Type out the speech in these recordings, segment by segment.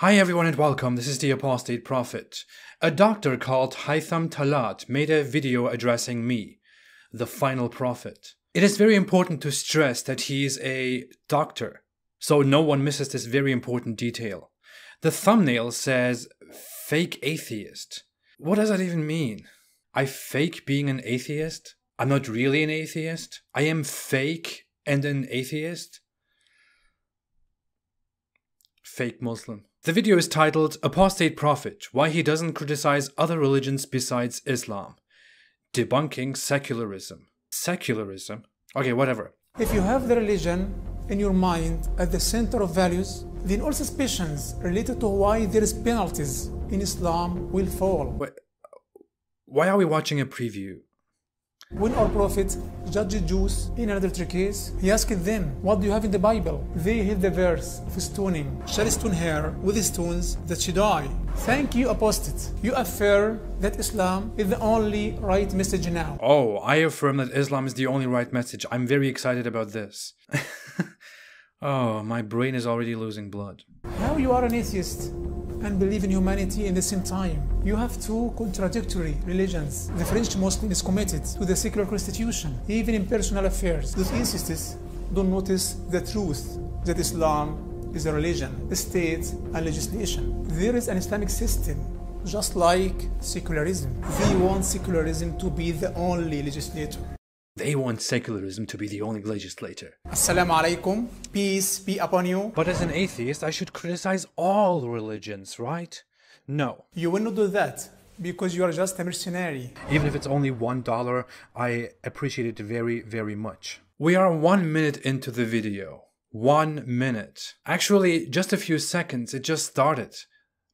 Hi everyone and welcome, this is the Apostate Prophet. A doctor called Haitham Talat made a video addressing me, the final prophet. It is very important to stress that he is a doctor, so no one misses this very important detail. The thumbnail says fake atheist. What does that even mean? I fake being an atheist? I'm not really an atheist? I am fake and an atheist? Fake Muslim. The video is titled Apostate Prophet Why He Doesn't Criticize Other Religions Besides Islam Debunking Secularism. Secularism? Okay, whatever. If you have the religion in your mind at the center of values, then all suspicions related to why there is penalties in Islam will fall. Wait, why are we watching a preview when our prophet judged Jews in another case, he asked them, What do you have in the Bible? They hid the verse of stoning. Shall stone her with stones that she die. Thank you, apostate. You affirm that Islam is the only right message now. Oh, I affirm that Islam is the only right message. I'm very excited about this. oh, my brain is already losing blood. How you are an atheist? and believe in humanity in the same time. You have two contradictory religions. The French Muslim is committed to the secular constitution, even in personal affairs. Those insists don't notice the truth that Islam is a religion, a state, and legislation. There is an Islamic system just like secularism. They want secularism to be the only legislator. They want secularism to be the only legislator. Assalamu alaikum. Peace be upon you. But as an atheist, I should criticize all religions, right? No. You will not do that because you are just a mercenary. Even if it's only one dollar, I appreciate it very, very much. We are one minute into the video. One minute. Actually, just a few seconds, it just started.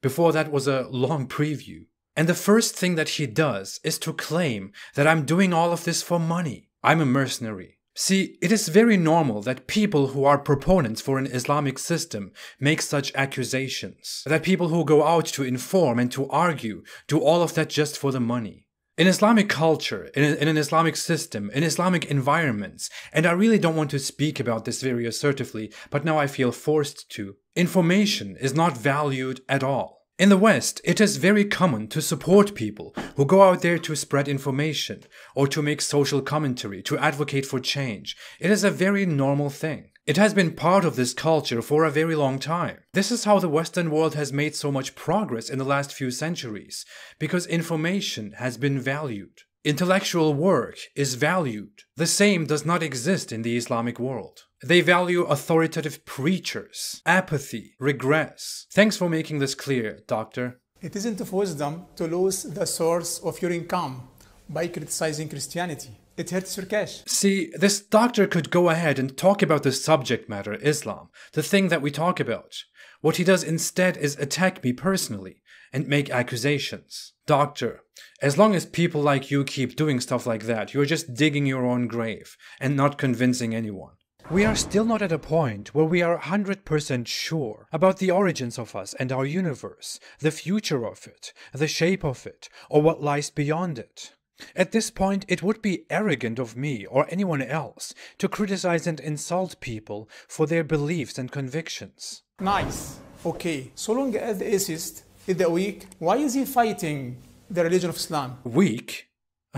Before that was a long preview. And the first thing that he does is to claim that I'm doing all of this for money. I'm a mercenary. See, it is very normal that people who are proponents for an Islamic system make such accusations. That people who go out to inform and to argue do all of that just for the money. In Islamic culture, in, in an Islamic system, in Islamic environments, and I really don't want to speak about this very assertively, but now I feel forced to, information is not valued at all. In the West, it is very common to support people who go out there to spread information or to make social commentary, to advocate for change. It is a very normal thing. It has been part of this culture for a very long time. This is how the Western world has made so much progress in the last few centuries, because information has been valued. Intellectual work is valued. The same does not exist in the Islamic world. They value authoritative preachers. Apathy regress. Thanks for making this clear, Doctor. It isn't of wisdom to lose the source of your income by criticizing Christianity. It hurts your cash. See, this doctor could go ahead and talk about the subject matter, Islam, the thing that we talk about. What he does instead is attack me personally and make accusations. Doctor, as long as people like you keep doing stuff like that, you're just digging your own grave and not convincing anyone. We are still not at a point where we are 100% sure about the origins of us and our universe, the future of it, the shape of it, or what lies beyond it. At this point, it would be arrogant of me or anyone else to criticize and insult people for their beliefs and convictions. Nice. Okay, so long as the atheist is the weak, why is he fighting the religion of Islam? Weak?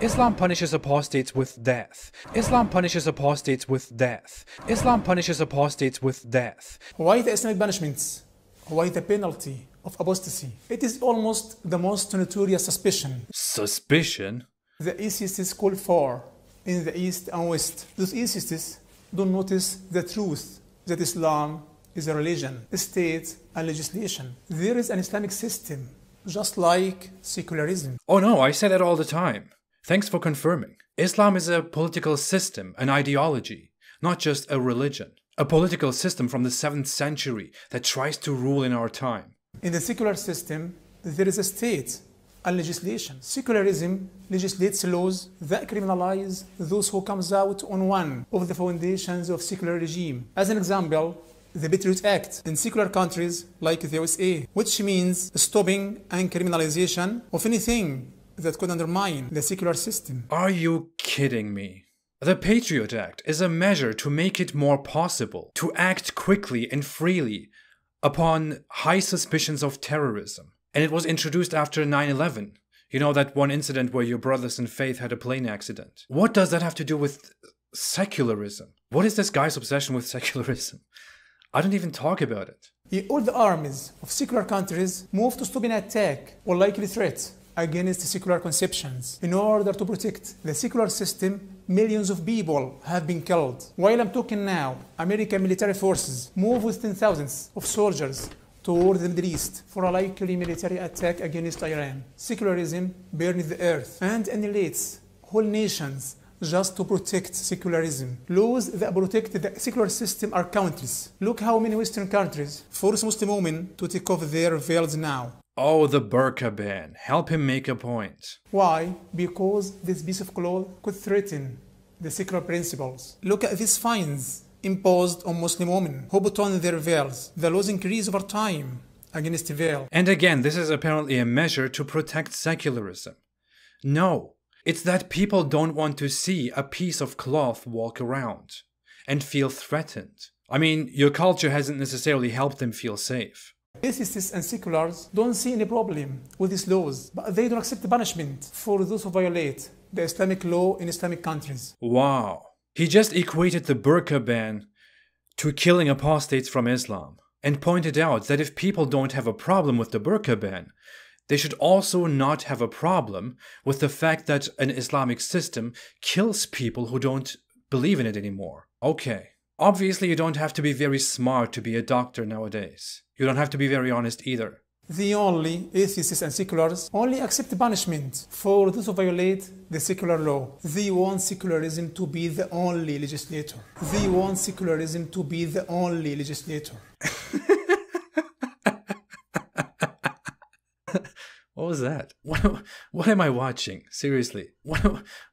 Islam punishes apostates with death. Islam punishes apostates with death. Islam punishes apostates with death. Why the Islamic punishments? Why the penalty of apostasy? It is almost the most notorious suspicion. Suspicion? The atheists call for in the East and West. Those atheists don't notice the truth that Islam is a religion, a state, and legislation. There is an Islamic system, just like secularism. Oh no, I say that all the time. Thanks for confirming. Islam is a political system, an ideology, not just a religion. A political system from the 7th century that tries to rule in our time. In the secular system, there is a state and legislation. Secularism legislates laws that criminalize those who comes out on one of the foundations of secular regime. As an example, the Patriot Act in secular countries like the USA, which means stopping and criminalization of anything that could undermine the secular system. Are you kidding me? The Patriot Act is a measure to make it more possible to act quickly and freely upon high suspicions of terrorism. And it was introduced after 9 11. You know, that one incident where your brothers in faith had a plane accident. What does that have to do with secularism? What is this guy's obsession with secularism? I don't even talk about it. All the armies of secular countries move to stop an attack or likely threat against secular conceptions. In order to protect the secular system, millions of people have been killed. While I'm talking now, American military forces move with 10,000s of soldiers toward the Middle East for a likely military attack against Iran. Secularism burns the earth and annihilates whole nations just to protect secularism. Laws that protect the secular system are countless. Look how many Western countries force Muslim women to take off their veils now. Oh, the burqa ban. Help him make a point. Why? Because this piece of cloth could threaten the secular principles. Look at these fines imposed on Muslim women who put on their veils. The laws increase over time against the veil. And again, this is apparently a measure to protect secularism. No, it's that people don't want to see a piece of cloth walk around and feel threatened. I mean, your culture hasn't necessarily helped them feel safe. Atheists and seculars don't see any problem with these laws, but they don't accept punishment for those who violate the Islamic law in Islamic countries. Wow. He just equated the burqa ban to killing apostates from Islam and pointed out that if people don't have a problem with the burqa ban, they should also not have a problem with the fact that an Islamic system kills people who don't believe in it anymore. Okay. Obviously, you don't have to be very smart to be a doctor nowadays. You don't have to be very honest either. The only atheists and seculars only accept punishment for those who violate the secular law. They want secularism to be the only legislator. They want secularism to be the only legislator. What was that? What, what am I watching? Seriously. What,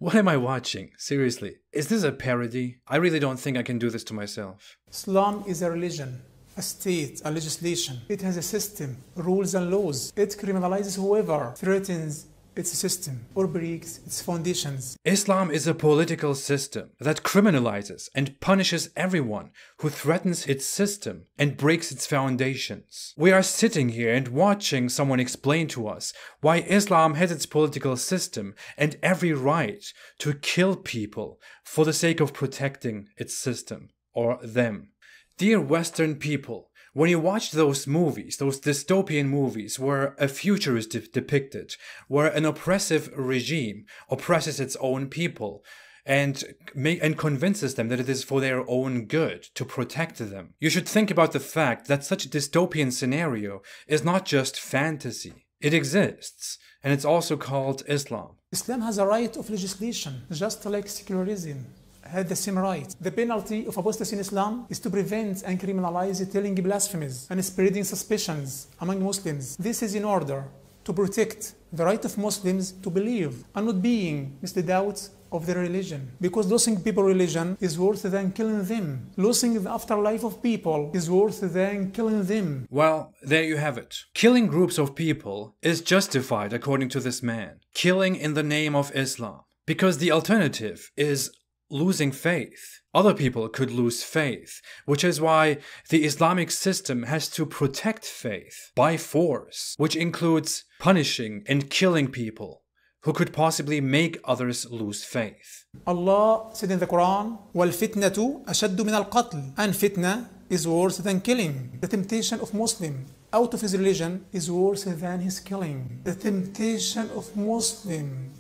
what am I watching? Seriously. Is this a parody? I really don't think I can do this to myself. Islam is a religion, a state, a legislation. It has a system, rules and laws. It criminalizes whoever threatens its system or breaks its foundations. Islam is a political system that criminalizes and punishes everyone who threatens its system and breaks its foundations. We are sitting here and watching someone explain to us why Islam has its political system and every right to kill people for the sake of protecting its system or them. Dear Western people, when you watch those movies, those dystopian movies where a future is de depicted, where an oppressive regime oppresses its own people, and make, and convinces them that it is for their own good to protect them. You should think about the fact that such a dystopian scenario is not just fantasy. It exists, and it's also called Islam. Islam has a right of legislation, just like secularism had the same right. The penalty of apostasy in Islam is to prevent and criminalize telling blasphemies and spreading suspicions among Muslims. This is in order to protect the right of Muslims to believe and not being the doubts of their religion. Because losing people religion is worse than killing them. Losing the afterlife of people is worse than killing them. Well, there you have it. Killing groups of people is justified according to this man. Killing in the name of Islam. Because the alternative is losing faith. Other people could lose faith, which is why the Islamic system has to protect faith by force, which includes punishing and killing people who could possibly make others lose faith. Allah said in the Quran, وَالْفِتْنَةُ أَشَدُّ مِنَ الْقَتْلِ And fitna is worse than killing. The temptation of Muslim out of his religion is worse than his killing. The temptation of Muslim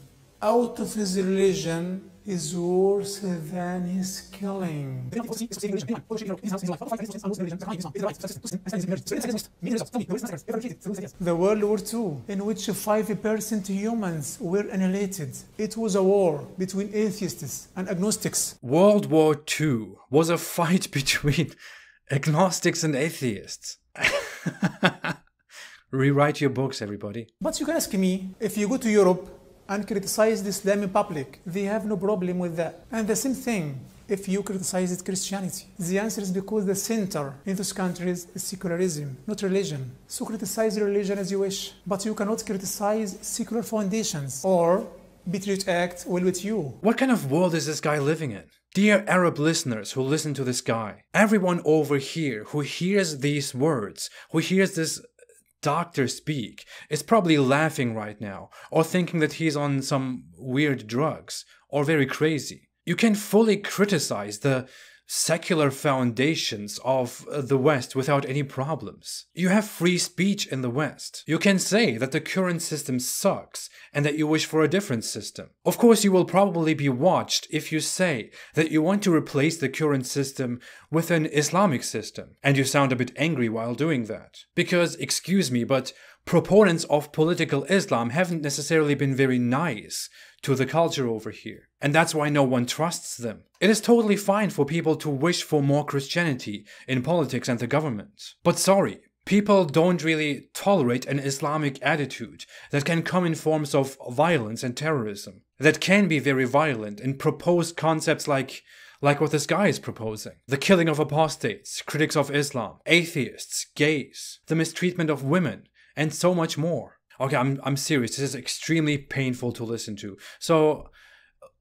out of his religion is worse than his killing. The World War II, in which 5% humans were annihilated. It was a war between atheists and agnostics. World War II was a fight between agnostics and atheists. Rewrite your books, everybody. But you can ask me, if you go to Europe, and criticize the Islam in public. They have no problem with that. And the same thing if you criticize Christianity? The answer is because the center in those countries is secularism, not religion. So criticize religion as you wish, but you cannot criticize secular foundations or Beatrice Act will with you. What kind of world is this guy living in? Dear Arab listeners who listen to this guy, everyone over here who hears these words, who hears this doctor speak is probably laughing right now or thinking that he's on some weird drugs or very crazy. You can fully criticize the secular foundations of uh, the West without any problems. You have free speech in the West. You can say that the current system sucks and that you wish for a different system. Of course, you will probably be watched if you say that you want to replace the current system with an Islamic system, and you sound a bit angry while doing that. Because, excuse me, but proponents of political Islam haven't necessarily been very nice to the culture over here. And that's why no one trusts them. It is totally fine for people to wish for more Christianity in politics and the government. But sorry, people don't really tolerate an Islamic attitude that can come in forms of violence and terrorism, that can be very violent and propose concepts like like what this guy is proposing. The killing of apostates, critics of Islam, atheists, gays, the mistreatment of women, and so much more. Okay, I'm, I'm serious. This is extremely painful to listen to. So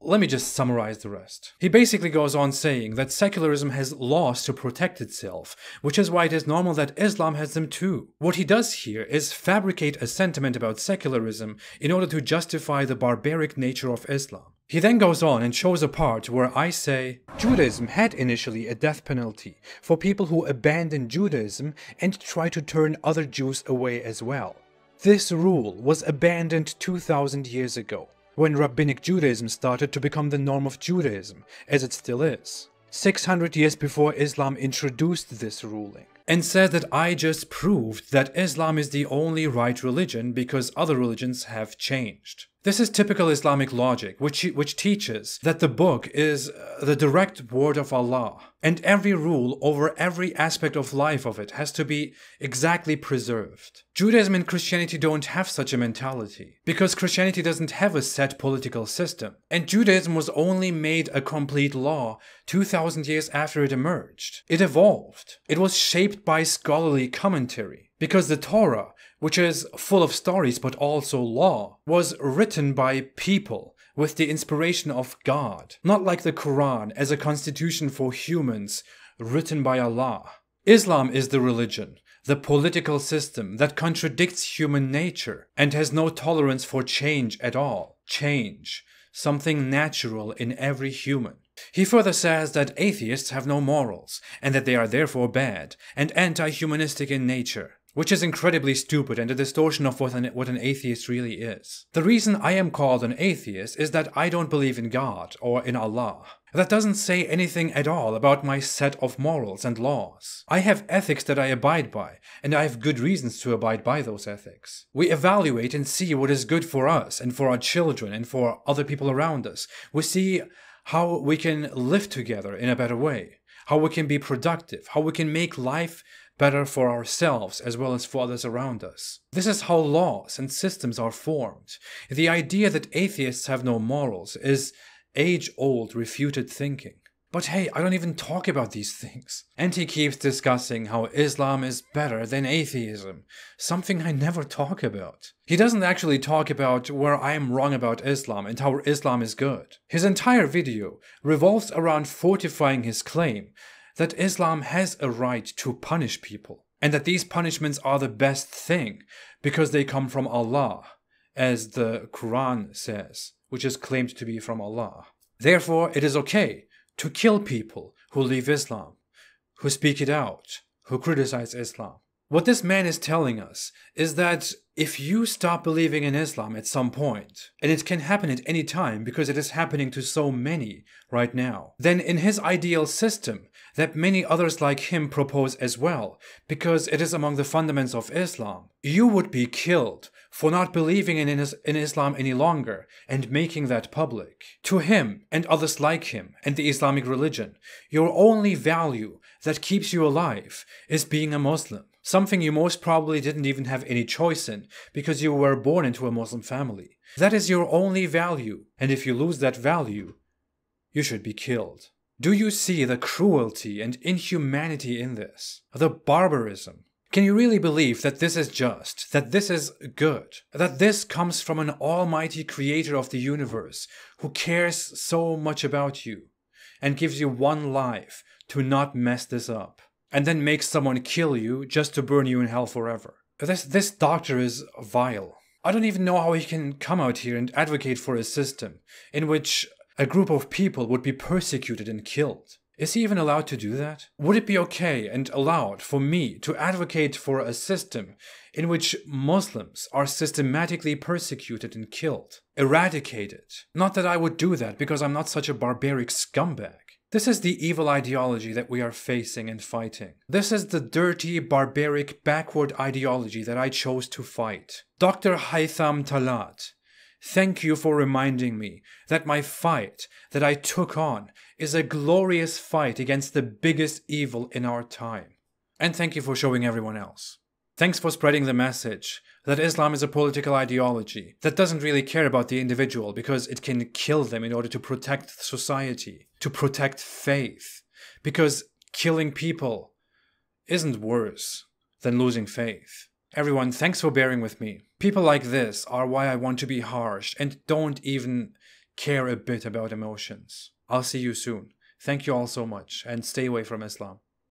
let me just summarize the rest. He basically goes on saying that secularism has laws to protect itself, which is why it is normal that Islam has them too. What he does here is fabricate a sentiment about secularism in order to justify the barbaric nature of Islam. He then goes on and shows a part where I say Judaism had initially a death penalty for people who abandon Judaism and try to turn other Jews away as well. This rule was abandoned 2000 years ago, when Rabbinic Judaism started to become the norm of Judaism, as it still is. 600 years before Islam introduced this ruling, and said that I just proved that Islam is the only right religion because other religions have changed. This is typical Islamic logic, which, which teaches that the book is uh, the direct word of Allah, and every rule over every aspect of life of it has to be exactly preserved. Judaism and Christianity don't have such a mentality, because Christianity doesn't have a set political system, and Judaism was only made a complete law 2000 years after it emerged. It evolved. It was shaped by scholarly commentary, because the Torah which is full of stories but also law, was written by people with the inspiration of God, not like the Quran as a constitution for humans written by Allah. Islam is the religion, the political system that contradicts human nature and has no tolerance for change at all. Change, something natural in every human. He further says that atheists have no morals, and that they are therefore bad and anti humanistic in nature which is incredibly stupid and a distortion of what an, what an atheist really is. The reason I am called an atheist is that I don't believe in God or in Allah. That doesn't say anything at all about my set of morals and laws. I have ethics that I abide by, and I have good reasons to abide by those ethics. We evaluate and see what is good for us and for our children and for other people around us. We see how we can live together in a better way, how we can be productive, how we can make life better for ourselves as well as for others around us. This is how laws and systems are formed. The idea that atheists have no morals is age old refuted thinking. But hey, I don't even talk about these things. And he keeps discussing how Islam is better than atheism, something I never talk about. He doesn't actually talk about where I am wrong about Islam and how Islam is good. His entire video revolves around fortifying his claim that Islam has a right to punish people and that these punishments are the best thing because they come from Allah, as the Quran says, which is claimed to be from Allah. Therefore, it is okay to kill people who leave Islam, who speak it out, who criticize Islam. What this man is telling us is that if you stop believing in Islam at some point, and it can happen at any time because it is happening to so many right now, then in his ideal system, that many others like him propose as well, because it is among the fundamentals of Islam. You would be killed for not believing in, in Islam any longer and making that public. To him and others like him and the Islamic religion, your only value that keeps you alive is being a Muslim something you most probably didn't even have any choice in because you were born into a Muslim family. That is your only value, and if you lose that value, you should be killed. Do you see the cruelty and inhumanity in this? The barbarism? Can you really believe that this is just, that this is good, that this comes from an almighty creator of the universe who cares so much about you and gives you one life to not mess this up and then makes someone kill you just to burn you in hell forever? This, this doctor is vile. I don't even know how he can come out here and advocate for a system in which a group of people would be persecuted and killed. Is he even allowed to do that? Would it be okay and allowed for me to advocate for a system in which Muslims are systematically persecuted and killed, eradicated? Not that I would do that because I'm not such a barbaric scumbag. This is the evil ideology that we are facing and fighting. This is the dirty, barbaric, backward ideology that I chose to fight. Dr. Haytham Talat, Thank you for reminding me that my fight that I took on is a glorious fight against the biggest evil in our time. And thank you for showing everyone else. Thanks for spreading the message that Islam is a political ideology that doesn't really care about the individual because it can kill them in order to protect society, to protect faith. Because killing people isn't worse than losing faith. Everyone, thanks for bearing with me. People like this are why I want to be harsh and don't even care a bit about emotions. I'll see you soon. Thank you all so much and stay away from Islam.